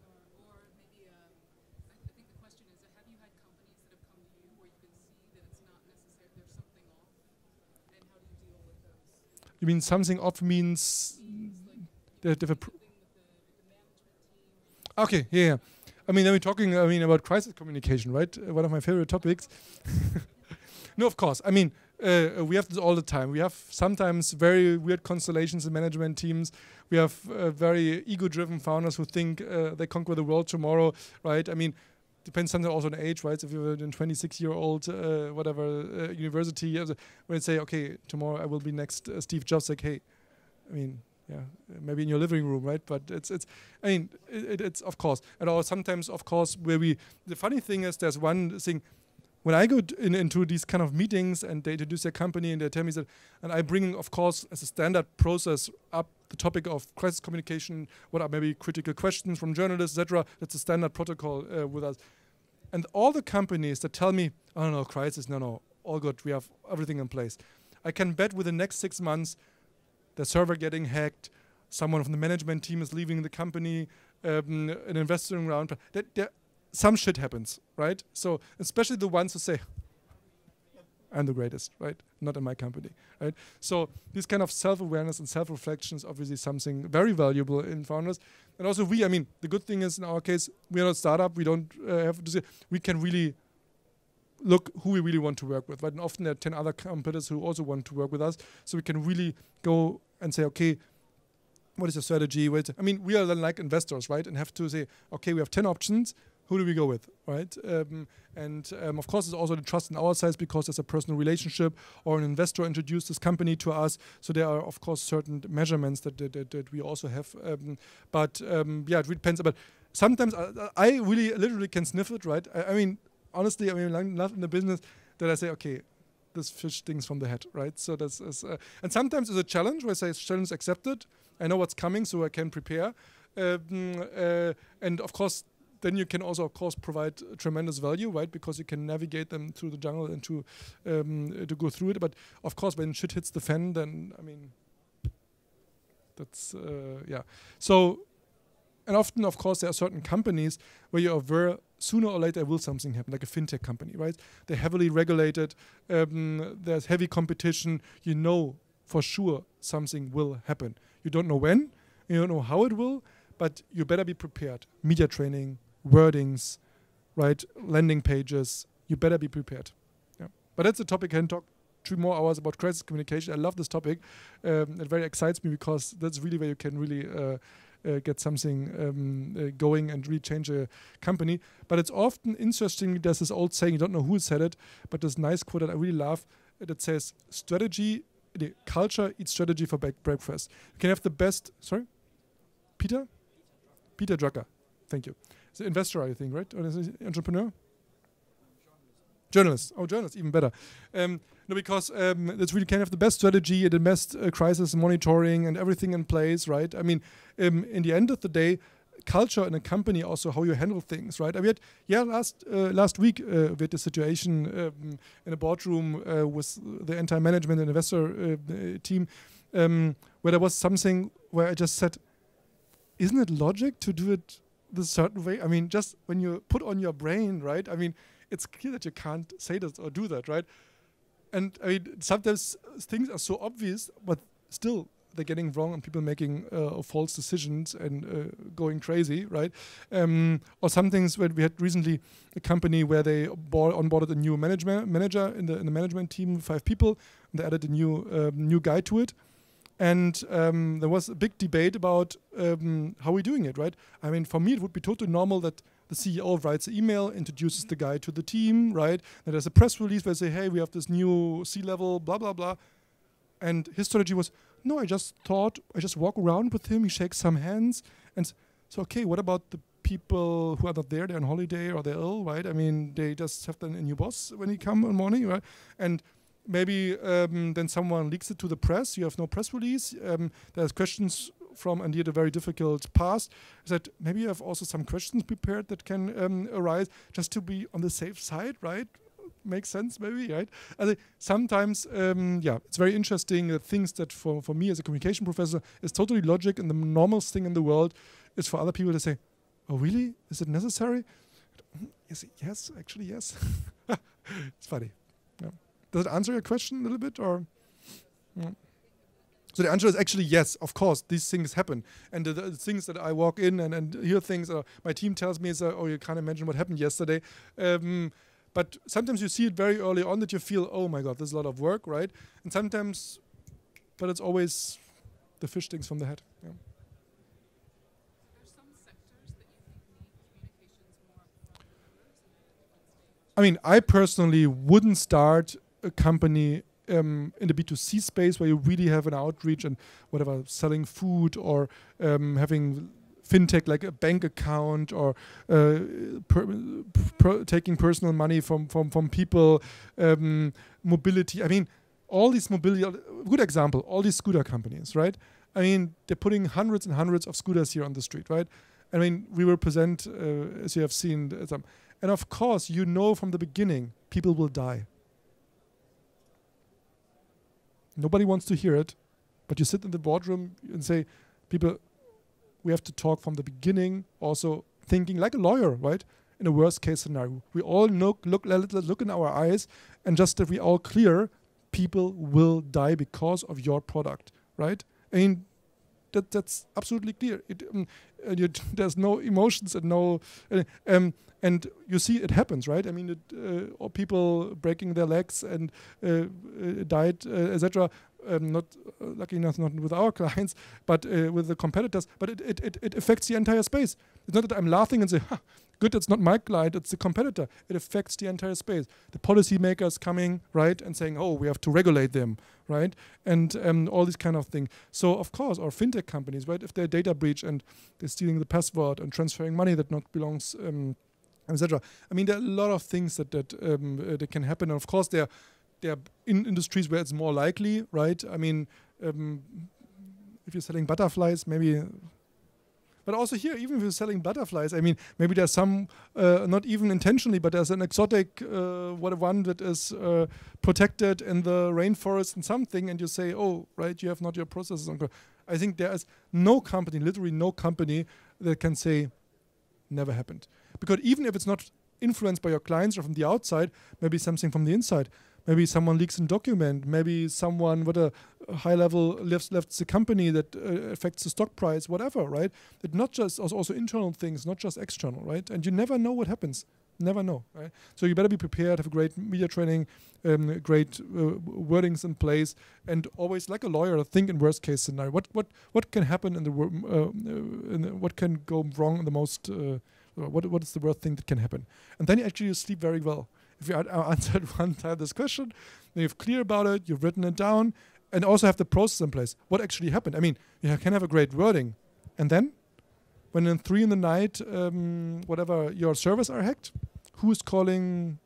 You mean something off means they have a. okay, yeah, yeah. I mean, are we talking? I mean, about crisis communication, right? Uh, one of my favorite topics. <laughs> no, of course. I mean, uh, we have this all the time. We have sometimes very weird constellations in management teams. We have uh, very ego-driven founders who think uh, they conquer the world tomorrow, right? I mean, depends sometimes also on age, right? So if you're a 26 year old, uh, whatever uh, university, uh, when say, okay, tomorrow I will be next uh, Steve Jobs, like, hey, I mean, yeah, maybe in your living room, right? But it's it's, I mean, it, it's of course, and or sometimes of course where we. The funny thing is, there's one thing. When I go in, into these kind of meetings and they introduce their company and they tell me that, and I bring, of course, as a standard process up the topic of crisis communication, what are maybe critical questions from journalists, etc. That's a standard protocol uh, with us. And all the companies that tell me, oh no, crisis, no, no, all good, we have everything in place. I can bet within the next six months, the server getting hacked, someone from the management team is leaving the company, um, an investing round. That, that some shit happens, right? So especially the ones who say, I'm the greatest, right? Not in my company, right? So this kind of self-awareness and self-reflection is obviously something very valuable in founders. And also we, I mean, the good thing is in our case, we are not a startup. We don't uh, have to say, we can really look who we really want to work with, right? And often there are 10 other competitors who also want to work with us. So we can really go and say, okay, what is your strategy? What is I mean, we are then like investors, right? And have to say, okay, we have 10 options who do we go with, right? Um, and um, of course, there's also the trust in our size because there's a personal relationship or an investor introduced this company to us. So there are, of course, certain measurements that that, that, that we also have. Um, but um, yeah, it really depends. But sometimes I, I, really literally can sniff it, right? I, I mean, honestly, I mean, not in the business that I say, okay, this fish things from the head, right? So that's, that's uh, and sometimes it's a challenge where I say challenge accepted. I know what's coming, so I can prepare. Um, uh, and of course, then you can also, of course, provide tremendous value, right? Because you can navigate them through the jungle and to um, to go through it. But of course, when shit hits the fan, then I mean, that's uh, yeah. So, and often, of course, there are certain companies where you're aware sooner or later will something happen, like a fintech company, right? They're heavily regulated. Um, there's heavy competition. You know for sure something will happen. You don't know when. You don't know how it will, but you better be prepared. Media training, wordings, right? Landing pages. You better be prepared. Yeah. But that's a topic I can talk two more hours about crisis communication. I love this topic. Um, it very excites me because that's really where you can really uh, uh, get something um, uh, going and really change a company. But it's often interestingly there's this old saying you don't know who said it, but this nice quote that I really love that says strategy, the culture eats strategy for breakfast. You can have the best. Sorry, Peter, Peter Drucker. Thank you the investor, I think, right? Or is it entrepreneur? Journalist? Oh, journalist, even better. Um, no, because um, that's really kind of the best strategy, the best uh, crisis monitoring and everything in place, right? I mean, um, in the end of the day, culture in a company also how you handle things, right? I mean, yeah, last uh, last week uh, we had a situation um, in a boardroom uh, with the entire management and investor uh, team um, where there was something where I just said, "Isn't it logic to do it the certain way. I mean, just when you put on your brain, right? I mean, it's clear that you can't say this or do that, right? And I mean, sometimes things are so obvious, but still they're getting wrong and people making uh, false decisions and uh, going crazy, right? Um, or some things where we had recently a company where they onboarded a new management manager in the, in the management team, five people, and they added a new uh, new guy to it and um, there was a big debate about um, how we're doing it, right? I mean, for me, it would be totally normal that the CEO writes an email, introduces the guy to the team, right? And there's a press release where they say, hey, we have this new C-level, blah, blah, blah. And his strategy was, no, I just thought, I just walk around with him, he shakes some hands. And so, okay, what about the people who are not there, they're on holiday or they're ill, right? I mean, they just have a new boss when he come in the morning, right? And maybe um, then someone leaks it to the press. You have no press release. Um, there's questions from and had a very difficult past. Is that maybe you have also some questions prepared that can um, arise just to be on the safe side, right? Makes sense, maybe, right? And uh, sometimes, um, yeah, it's very interesting. Uh, things that for, for me as a communication professor is totally logic and the normal thing in the world is for other people to say, oh, really? Is it necessary? Is it yes, actually, yes. <laughs> it's funny. Does it answer your question a little bit, or? So the answer is actually yes, of course, these things happen. And the, the things that I walk in and, and hear things, uh, my team tells me, is, uh, oh, you can't imagine what happened yesterday. Um, but sometimes you see it very early on that you feel, oh my God, there's a lot of work, right? And sometimes, but it's always the fish things from the head. Yeah. I mean, I personally wouldn't start a company um, in the B2C space where you really have an outreach and whatever, selling food or um, having fintech like a bank account or uh, per, per taking personal money from, from, from people, um, mobility. I mean, all these mobility, good example, all these scooter companies, right? I mean, they're putting hundreds and hundreds of scooters here on the street, right? I mean, we will present, uh, as you have seen, uh, some. And of course, you know from the beginning, people will die Nobody wants to hear it, but you sit in the boardroom and say, people, we have to talk from the beginning, also thinking like a lawyer, right? In a worst case scenario, we all look, look, look in our eyes, and just if we all clear, people will die because of your product, right? and that that's absolutely clear. It, um, you, <laughs> there's no emotions and no uh, um, and you see it happens, right? I mean, it, uh, or people breaking their legs and uh, uh, died, etc. Um, not uh, lucky enough not with our <laughs> clients, but uh, with the competitors. But it, it, it, affects the entire space. It's not that I'm laughing and say, ha, good it's not my client it's the competitor it affects the entire space the policymakers coming right and saying oh we have to regulate them right and um, all these kind of things so of course our fintech companies right if they're data breach and they're stealing the password and transferring money that not belongs um, etc i mean there are a lot of things that that, um, uh, that can happen and of course there there are in industries where it's more likely right i mean um, if you're selling butterflies maybe but also here, even if you're selling butterflies, I mean, maybe there's some, uh, not even intentionally, but there's an exotic uh, what one that is uh, protected in the rainforest and something, and you say, oh, right, you have not your processes on. I think there is no company, literally no company, that can say, never happened. Because even if it's not influenced by your clients or from the outside, maybe something from the inside. Maybe someone leaks a document. Maybe someone what a high level left left the company that uh, affects the stock price. Whatever, right? It not just also internal things, not just external, right? And you never know what happens. Never know, right? So you better be prepared. Have a great media training, um, great uh, wordings in place, and always, like a lawyer, think in worst case scenario. What what what can happen in the, uh, uh, in the what can go wrong in the most uh, what what is the worst thing that can happen? And then you actually sleep very well if you uh, <laughs> answered one time this question, then you're clear about it, you've written it down, and also have the process in place. What actually happened? I mean, you can have a great wording, and then when in three in the night, um, whatever your servers are hacked, who is calling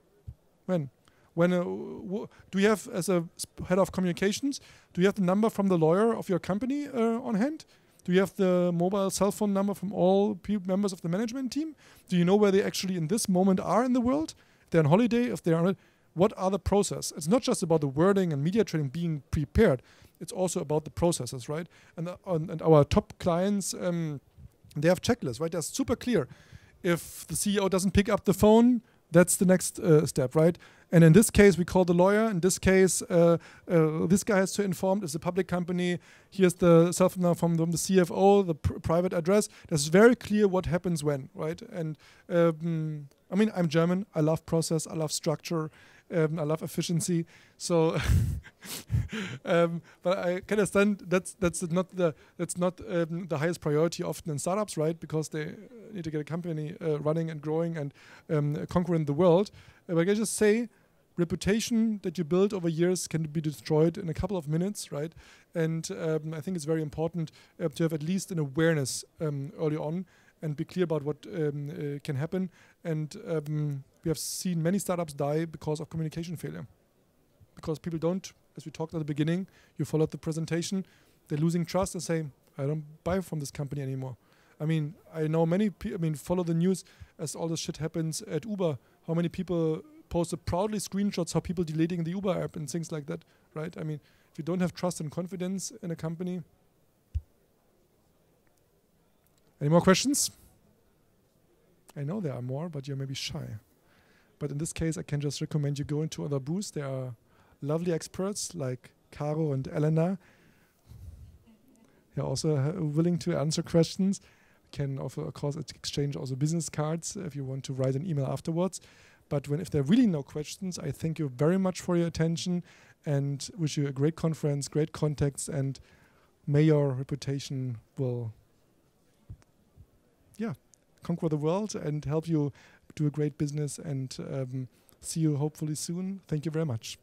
when? When uh, do you have as a head of communications? Do you have the number from the lawyer of your company uh, on hand? Do you have the mobile cell phone number from all members of the management team? Do you know where they actually in this moment are in the world? they're on holiday, if they're on it, what are the process? It's not just about the wording and media training being prepared. It's also about the processes, right? And uh, on, and our top clients, um, they have checklists, right? They're super clear. If the CEO doesn't pick up the phone, that's the next uh, step, right? And in this case, we call the lawyer. In this case, uh, uh, this guy has to inform. It's a public company. Here's the self now from, from the CFO, the pr private address. That's very clear what happens when, right? And um, I mean, I'm German. I love process. I love structure. Um, I love efficiency. So, <laughs> um, but I can understand that's that's not the that's not um, the highest priority often in startups, right? Because they need to get a company uh, running and growing and um, conquering the world. Uh, but I just say, reputation that you build over years can be destroyed in a couple of minutes, right? And um, I think it's very important uh, to have at least an awareness um, early on and be clear about what um, uh, can happen. And um, we have seen many startups die because of communication failure, because people don't, as we talked at the beginning, you followed the presentation, they're losing trust and say, I don't buy from this company anymore. I mean, I know many. I mean, follow the news as all this shit happens at Uber. How many people posted proudly screenshots how people deleting the Uber app and things like that, right? I mean, if you don't have trust and confidence in a company, Any more questions? I know there are more, but you're maybe shy. But in this case, I can just recommend you go into other booths. There are lovely experts like Caro and Elena. They're also uh, willing to answer questions. Can offer, of course, exchange also business cards if you want to write an email afterwards. But when if there are really no questions, I thank you very much for your attention and wish you a great conference, great contacts, and may your reputation will yeah, conquer the world and help you do a great business. And um, see you hopefully soon. Thank you very much.